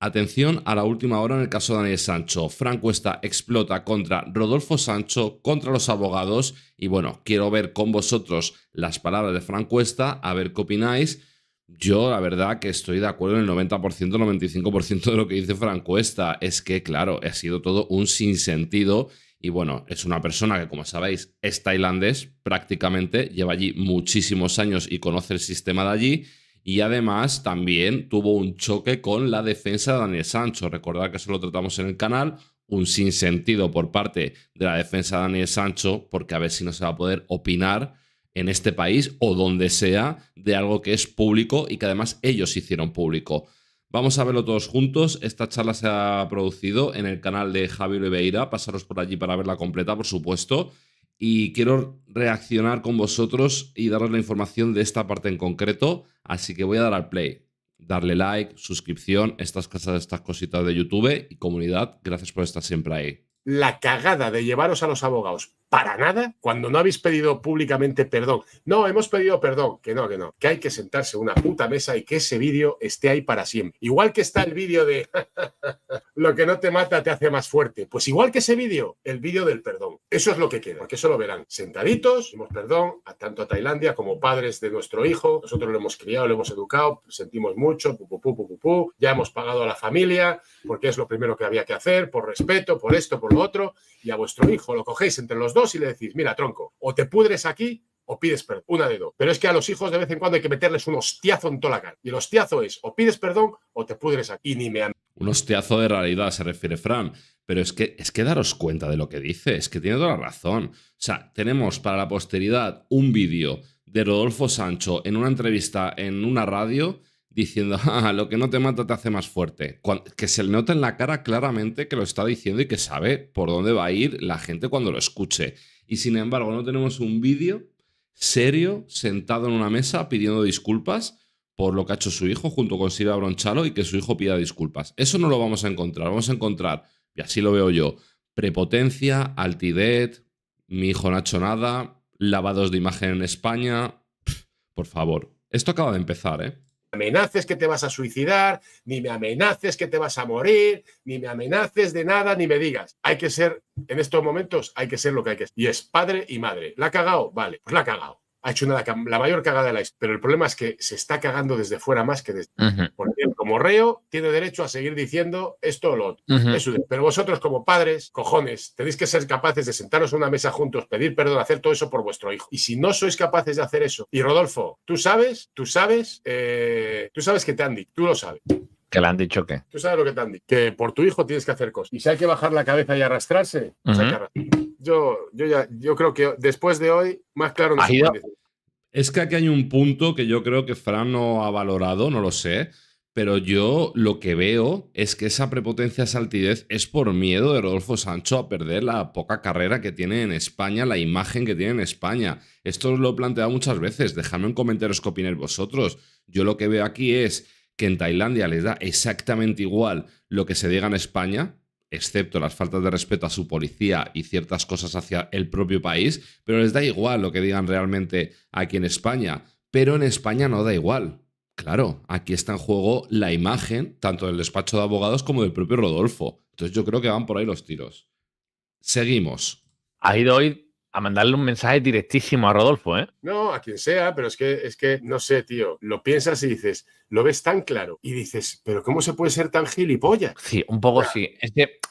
Atención a la última hora en el caso de Daniel Sancho. Frank Cuesta explota contra Rodolfo Sancho, contra los abogados. Y bueno, quiero ver con vosotros las palabras de Frank Cuesta, a ver qué opináis. Yo la verdad que estoy de acuerdo en el 90%, 95% de lo que dice Frank Cuesta. Es que, claro, ha sido todo un sinsentido. Y bueno, es una persona que, como sabéis, es tailandés prácticamente, lleva allí muchísimos años y conoce el sistema de allí. Y además también tuvo un choque con la defensa de Daniel Sancho. Recordad que eso lo tratamos en el canal. Un sinsentido por parte de la defensa de Daniel Sancho, porque a ver si no se va a poder opinar en este país o donde sea de algo que es público y que además ellos hicieron público. Vamos a verlo todos juntos. Esta charla se ha producido en el canal de Javier Oliveira. Pasaros por allí para verla completa, por supuesto y quiero reaccionar con vosotros y daros la información de esta parte en concreto. Así que voy a dar al play, darle like, suscripción, estas casas, estas cositas de YouTube y comunidad. Gracias por estar siempre ahí. La cagada de llevaros a los abogados para nada cuando no habéis pedido públicamente perdón. No, hemos pedido perdón, que no, que no, que hay que sentarse en una puta mesa y que ese vídeo esté ahí para siempre. Igual que está el vídeo de lo que no te mata te hace más fuerte. Pues igual que ese vídeo, el vídeo del perdón. Eso es lo que queda, porque eso lo verán. Sentaditos, hemos perdón a tanto a Tailandia como padres de nuestro hijo. Nosotros lo hemos criado, lo hemos educado, sentimos mucho, ya hemos pagado a la familia, porque es lo primero que había que hacer, por respeto, por esto, por lo otro, y a vuestro hijo lo cogéis entre los dos y le decís, mira, tronco, o te pudres aquí o pides perdón, una de dos. Pero es que a los hijos de vez en cuando hay que meterles un hostiazo en toda la cara. Y el hostiazo es o pides perdón o te pudres aquí. ni me Un hostiazo de realidad se refiere Fran. Pero es que, es que daros cuenta de lo que dice, es que tiene toda la razón. O sea, tenemos para la posteridad un vídeo de Rodolfo Sancho en una entrevista en una radio diciendo, ah, lo que no te mata te hace más fuerte. que se le nota en la cara claramente que lo está diciendo y que sabe por dónde va a ir la gente cuando lo escuche. Y sin embargo, no tenemos un vídeo serio sentado en una mesa pidiendo disculpas por lo que ha hecho su hijo junto con Silvia Bronchalo y que su hijo pida disculpas. Eso no lo vamos a encontrar. Vamos a encontrar, y así lo veo yo, prepotencia, altidez, mi hijo no ha hecho nada, lavados de imagen en España. Por favor, esto acaba de empezar, ¿eh? amenaces que te vas a suicidar, ni me amenaces que te vas a morir, ni me amenaces de nada, ni me digas. Hay que ser, en estos momentos, hay que ser lo que hay que ser. Y es padre y madre. ¿La ha cagado? Vale, pues la ha cagado ha hecho una, la mayor cagada de la historia. Pero el problema es que se está cagando desde fuera más que desde. como reo, tiene derecho a seguir diciendo esto o lo otro. pero vosotros, como padres, cojones, tenéis que ser capaces de sentaros en una mesa juntos, pedir perdón, hacer todo eso por vuestro hijo. Y si no sois capaces de hacer eso, y Rodolfo, tú sabes, tú sabes, eh, tú sabes que te han dicho, tú lo sabes. Que le han dicho qué? Tú sabes lo que te han dicho. Que por tu hijo tienes que hacer cosas. Y si hay que bajar la cabeza y arrastrarse, pues hay que arrastrarse yo, ya, yo creo que después de hoy, más claro no se Es que aquí hay un punto que yo creo que Fran no ha valorado, no lo sé, pero yo lo que veo es que esa prepotencia, esa altidez es por miedo de Rodolfo Sancho a perder la poca carrera que tiene en España, la imagen que tiene en España. Esto os lo he planteado muchas veces, dejadme en comentarios qué opináis vosotros. Yo lo que veo aquí es que en Tailandia les da exactamente igual lo que se diga en España, excepto las faltas de respeto a su policía y ciertas cosas hacia el propio país, pero les da igual lo que digan realmente aquí en España. Pero en España no da igual. Claro, aquí está en juego la imagen tanto del despacho de abogados como del propio Rodolfo. Entonces yo creo que van por ahí los tiros. Seguimos. Ha ido a mandarle un mensaje directísimo a Rodolfo, ¿eh? No, a quien sea, pero es que, es que, no sé, tío, lo piensas y dices, lo ves tan claro y dices, pero ¿cómo se puede ser tan gilipollas? Sí, un poco sí.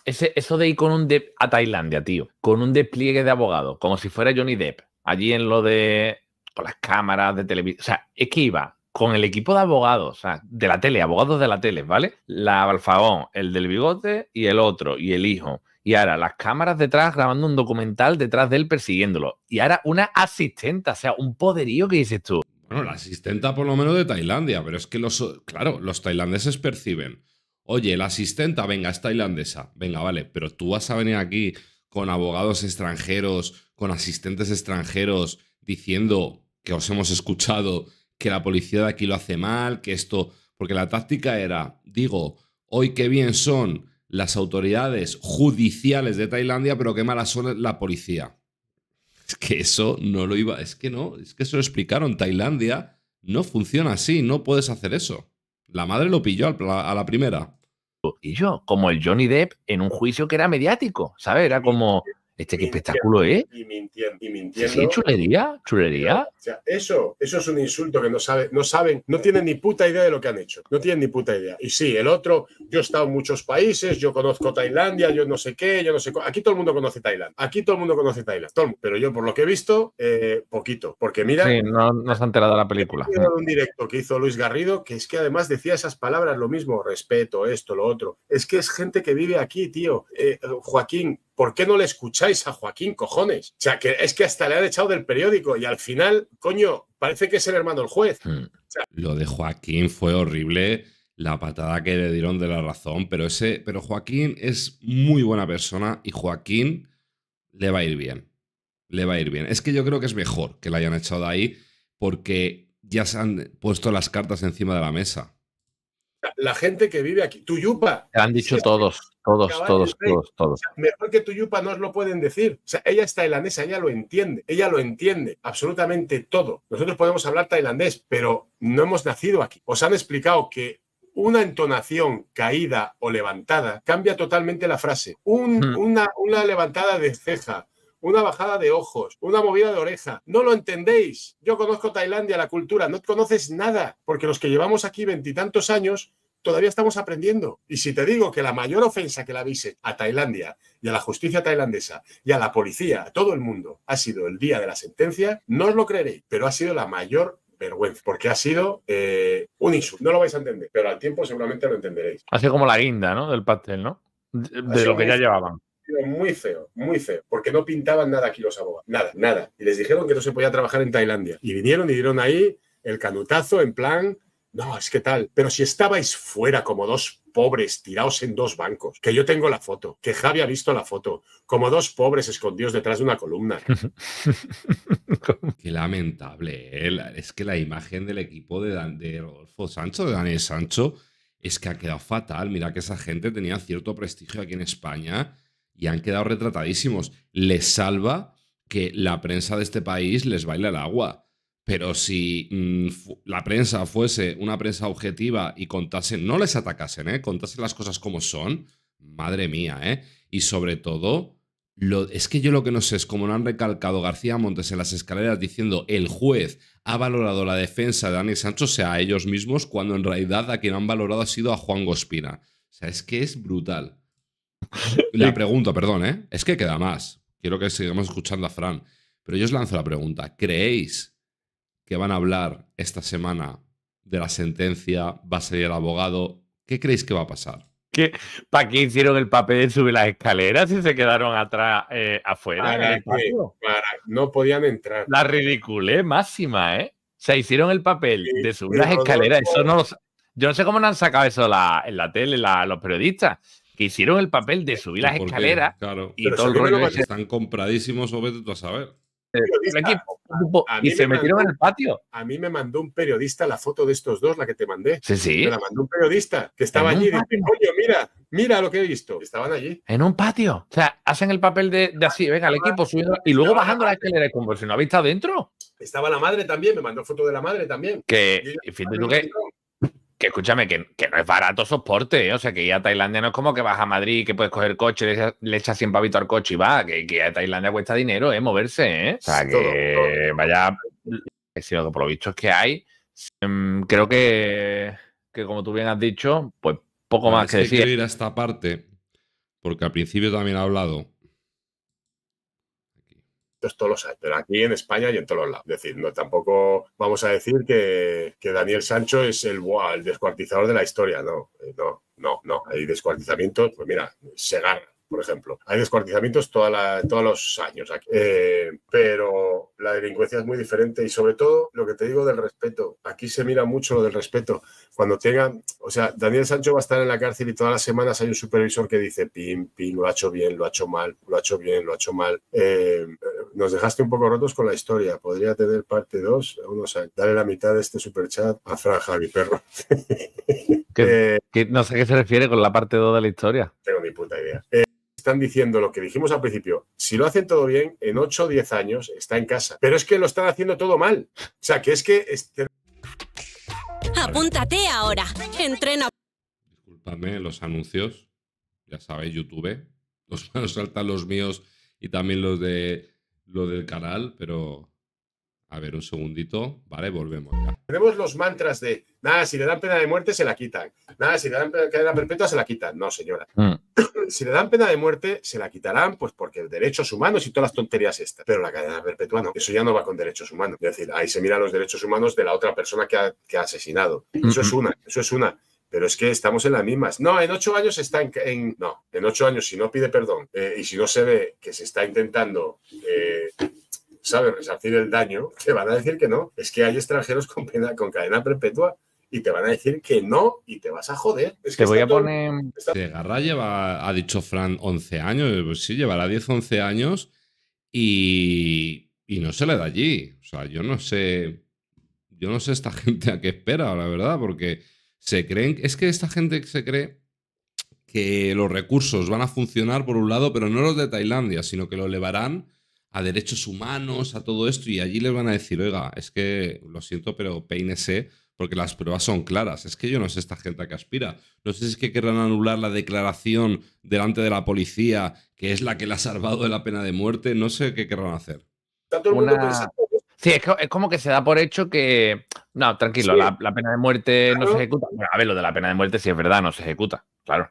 ese, eso de ir con un Depp a Tailandia, tío, con un despliegue de abogado, como si fuera Johnny Depp, allí en lo de, con las cámaras de televisión, o sea, es que iba con el equipo de abogados, o sea, de la tele, abogados de la tele, ¿vale? La Alfagón, el del bigote y el otro, y el hijo. Y ahora las cámaras detrás grabando un documental detrás de él persiguiéndolo. Y ahora una asistenta, o sea, un poderío que dices tú. Bueno, la asistenta por lo menos de Tailandia, pero es que los, claro, los tailandeses perciben. Oye, la asistenta, venga, es tailandesa. Venga, vale, pero tú vas a venir aquí con abogados extranjeros, con asistentes extranjeros, diciendo que os hemos escuchado, que la policía de aquí lo hace mal, que esto... Porque la táctica era, digo, hoy qué bien son, las autoridades judiciales de Tailandia, pero qué mala son la policía. Es que eso no lo iba, es que no, es que se lo explicaron, Tailandia no funciona así, no puedes hacer eso. La madre lo pilló a la primera. Y yo, como el Johnny Depp en un juicio que era mediático, ¿sabes? Era como, este qué espectáculo ¿eh? Y mintiendo. Y chulería, chulería. eso, eso es un insulto que no saben, no saben, no tienen ni puta idea de lo que han hecho. No tienen ni puta idea. Y sí, el otro, yo he estado en muchos países, yo conozco Tailandia, yo no sé qué, yo no sé. Aquí todo el mundo conoce Tailandia. Aquí todo el mundo conoce Tailandia. Pero yo, por lo que he visto, eh, poquito. Porque mira. Sí, no, se ha enterado de la película. Un directo que hizo Luis Garrido, que es que además decía esas palabras lo mismo, respeto, esto, lo otro. Es que es gente que vive aquí, tío. Eh, Joaquín, ¿por qué no le escucháis a Joaquín, cojones? O sea, que es que hasta le han echado del periódico y al final, coño, parece que es el hermano del juez. Hmm. Lo de Joaquín fue horrible, la patada que le dieron de la razón, pero ese, pero Joaquín es muy buena persona y Joaquín le va a ir bien. Le va a ir bien. Es que yo creo que es mejor que la hayan echado ahí porque ya se han puesto las cartas encima de la mesa la gente que vive aquí. Tuyupa. han dicho todos, todos, todos, todos, todos. mejor que Tuyupa no os lo pueden decir. O sea, ella es tailandesa, ella lo entiende, ella lo entiende, absolutamente todo. Nosotros podemos hablar tailandés, pero no hemos nacido aquí. Os han explicado que una entonación caída o levantada cambia totalmente la frase. Hmm. una, una levantada de ceja, una bajada de ojos, una movida de oreja. No lo entendéis. Yo conozco Tailandia, la cultura, no conoces nada, porque los que llevamos aquí veintitantos años todavía estamos aprendiendo. Y si te digo que la mayor ofensa que le habéis a Tailandia y a la justicia tailandesa y a la policía, a todo el mundo, ha sido el día de la sentencia, no os lo creeréis, pero ha sido la mayor vergüenza, porque ha sido eh, un insulto. No lo vais a entender, pero al tiempo seguramente lo entenderéis. sido como la guinda, ¿no? Del pastel, ¿no? De, de lo que ya llevaban muy feo, muy feo, porque no pintaban nada aquí los abogados, nada, nada. Y les dijeron que no se podía trabajar en Tailandia. Y vinieron y dieron ahí el canutazo en plan, no, es que tal. Pero si estabais fuera como dos pobres tirados en dos bancos, que yo tengo la foto, que Javi ha visto la foto, como dos pobres escondidos detrás de una columna. Qué lamentable. ¿eh? Es que la imagen del equipo de, Dan, Sancho, de Daniel Sancho, es que ha quedado fatal. Mira que esa gente tenía cierto prestigio aquí en España y han quedado retratadísimos. Les salva que la prensa de este país les baila el agua pero si mm, la prensa fuese una prensa objetiva y contase... no les atacasen, ¿eh? contasen las cosas como son, madre mía, ¿eh? Y sobre todo, es que yo lo que no sé es cómo no han recalcado García Montes en las escaleras diciendo el juez ha valorado la defensa de Dani Sancho, sea, a ellos mismos, cuando en realidad a quien han valorado ha sido a Juan Gospina. O sea, es que es brutal. La pregunta, perdón, ¿eh? Es que queda más. Quiero que sigamos escuchando a Fran. Pero yo os lanzo la pregunta. ¿Creéis que van a hablar esta semana de la sentencia, va a ser el abogado. ¿Qué creéis que va a pasar? ¿Para qué hicieron el papel de subir las escaleras y se quedaron atrás eh, afuera? no podían entrar. La ridiculez máxima, ¿eh? O sea, hicieron el papel de subir las escaleras. Eso no yo no sé cómo no han sacado eso en la tele los periodistas. Que hicieron el papel de subir las escaleras. Claro. Y todos todo el Están compradísimos sobre vete a saber y se metieron en el patio. A mí me mandó un periodista la foto de estos dos, la que te mandé. Sí, sí. Me la mandó un periodista que estaba allí dice, mira, mira lo que he visto. Estaban allí. En un patio. O sea, hacen el papel de, así, venga, el equipo subiendo y luego bajando la escalera como si no habéis estado dentro. Estaba la madre también, me mandó foto de la madre también. Que, fíjate que que escúchame, que, no es barato soporte, ¿eh? o sea, que ir a Tailandia no es como que vas a Madrid, que puedes coger coche, le echas, echa 100 pavitos al coche y va, que, que, a Tailandia cuesta dinero, ¿eh? Moverse, ¿eh? O sea, que vaya... Si que por lo visto es que hay, mm, creo que, que como tú bien has dicho, pues poco más que decir. Quiero ir a esta parte, porque al principio también he hablado todos los años, pero aquí en España y en todos los lados. Es decir, no, tampoco vamos a decir que, Daniel Sancho es el, descuartizador de la historia, no, eh, no, no, no. Hay descuartizamientos, pues mira, Segar, por ejemplo. Hay descuartizamientos todos los años aquí. Eh, pero la delincuencia es muy diferente y sobre todo lo que te digo del respeto. Aquí se mira mucho lo del respeto. Cuando tengan, o sea, Daniel Sancho va a estar en la cárcel y todas las semanas hay un supervisor que dice, pim, pin, lo ha hecho bien, lo ha hecho mal, lo ha hecho bien, lo ha hecho mal. Eh, nos dejaste un poco rotos con la historia. Podría tener parte 2. Dale la mitad de este superchat a Fran Javi, perro. Eh, no sé a qué se refiere con la parte 2 de la historia. Tengo ni puta idea. Eh, están diciendo lo que dijimos al principio, si lo hacen todo bien, en 8 o 10 años está en casa. Pero es que lo están haciendo todo mal. O sea, que es que... Apúntate ahora. Entrena. Disculpadme los anuncios. Ya sabéis, YouTube. Los manos saltan los míos y también los de lo del canal, pero a ver un segundito, ¿vale? Volvemos ya. Tenemos los mantras de, nada, si le dan pena de muerte se la quitan, nada, si le dan cadena perpetua se la quitan, no señora. Mm. si le dan pena de muerte se la quitarán, pues porque derechos humanos y todas las tonterías estas, pero la cadena perpetua no, eso ya no va con derechos humanos, es decir, ahí se mira los derechos humanos de la otra persona que ha, que ha asesinado, eso es una, eso es una pero es que estamos en las mismas. No, en ocho años está en, no, en ocho años si no pide perdón eh, y si no se ve que se está intentando, eh, ¿sabes? Resarcir el daño, te van a decir que no. Es que hay extranjeros con, cadena perpetua y te van a decir que no y te vas a joder. Es que te voy a poner... Está... Garra lleva, ha dicho Fran, 11 años, eh, pues sí, llevará 10, 11 años y, y no se le da allí. O sea, yo no sé, yo no sé esta gente a qué espera, la verdad, porque se creen, es que esta gente se cree que los recursos van a funcionar por un lado, pero no los de Tailandia, sino que lo elevarán a derechos humanos, a todo esto, y allí les van a decir, oiga, es que lo siento, pero peínese, porque las pruebas son claras. Es que yo no sé esta gente que aspira. No sé si es que querrán anular la declaración delante de la policía, que es la que la ha salvado de la pena de muerte. No sé qué querrán hacer. Sí, es, como que se da por hecho que. No, tranquilo, la, pena de muerte no se ejecuta. a ver, lo de la pena de muerte, si es verdad, no se ejecuta. Claro.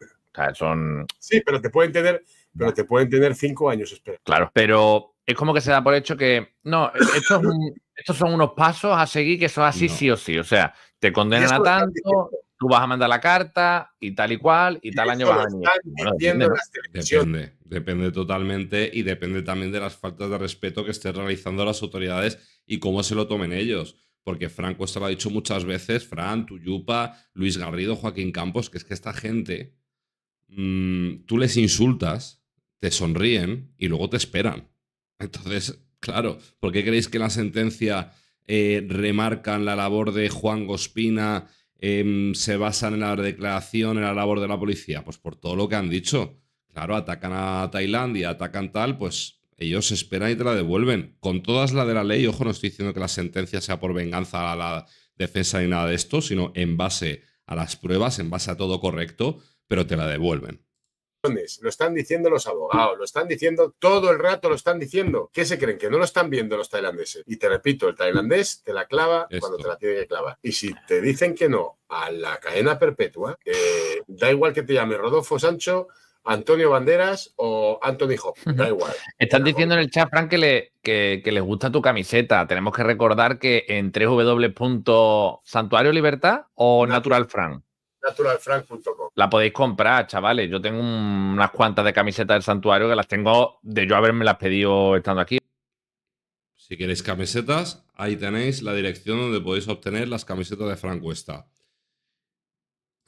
son. Sí, pero te pueden tener, pero te pueden tener cinco años, espero. Claro, pero es como que se da por hecho que. No, e, estos son unos pasos a seguir que son así sí o sí. O sea, te condenan a tanto tú vas a mandar la carta y tal y cual y, tal año vas a venir. depende, depende totalmente y depende también de las faltas de respeto que estén realizando las autoridades y cómo se lo tomen ellos. Porque Franco se lo ha dicho muchas veces, Fran, Tuyupa, Luis Garrido, Joaquín Campos, que es que esta gente, mm, tú les insultas, te sonríen y luego te esperan. Entonces, claro, ¿por qué creéis que la sentencia eh, remarcan la labor de Juan Gospina, em, se basan en la declaración, en la labor de la policía? Pues por todo lo que han dicho. Claro, atacan a Tailandia, atacan tal, pues ellos esperan y te la devuelven. Con todas las de la ley, ojo, no estoy diciendo que la sentencia sea por venganza a la defensa ni nada de esto, sino en base a las pruebas, en base a todo correcto, pero te la devuelven. Lo están diciendo los abogados, lo están diciendo todo el rato, lo están diciendo. ¿Qué se creen? Que no lo están viendo los tailandeses. Y te repito, el tailandés te la clava cuando te la tiene que clavar. Y si te dicen que no a la cadena perpetua, eh, da igual que te llame Rodolfo Sancho, Antonio Banderas o Anthony Hop, da igual. Están diciendo en el chat, Frank, que, le, les gusta tu camiseta. Tenemos que recordar que en www.santuariolibertad o Natural Naturalfrank.com. La podéis comprar, chavales. Yo tengo unas cuantas de camisetas del santuario que las tengo de yo haberme las pedido estando aquí. Si queréis camisetas, ahí tenéis la dirección donde podéis obtener las camisetas de Frank Cuesta.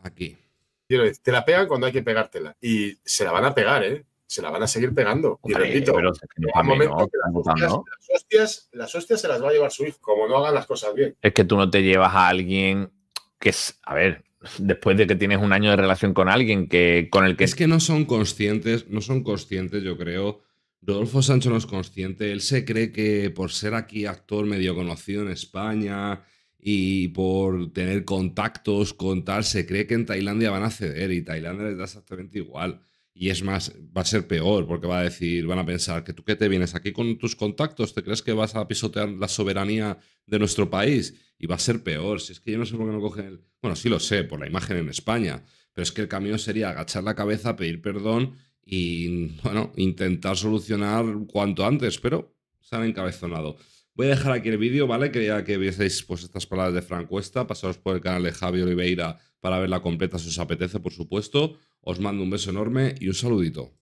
Aquí te la pegan cuando hay que pegártela. Y se la van a pegar, ¿eh? Se la van a seguir pegando. y repito, las, hostias, las, se las va a llevar su hijo, como no hagan las cosas bien. Es que tú no te llevas a alguien que es, a ver, después de que tienes un año de relación con alguien que con el que es que no son conscientes, no son conscientes, yo creo. Rodolfo Sancho no es consciente, él se cree que por ser aquí actor medio conocido en España y por tener contactos con tal, se cree que en Tailandia van a ceder y Tailandia les da exactamente igual. Y es más, va a ser peor porque va a decir, van a pensar que tú qué te vienes aquí con tus contactos, ¿te crees que vas a pisotear la soberanía de nuestro país? Y va a ser peor. Si es que yo no sé por qué no cogen el... Bueno, sí lo sé, por la imagen en España, pero es que el camino sería agachar la cabeza, pedir perdón y, bueno, intentar solucionar cuanto antes, pero se han encabezonado. Voy a dejar aquí el vídeo, ¿vale? Quería que vieseis pues, estas palabras de Fran Cuesta. Pasaros por el canal de Javi Oliveira para verla completa si os apetece, por supuesto. Os mando un beso enorme y un saludito.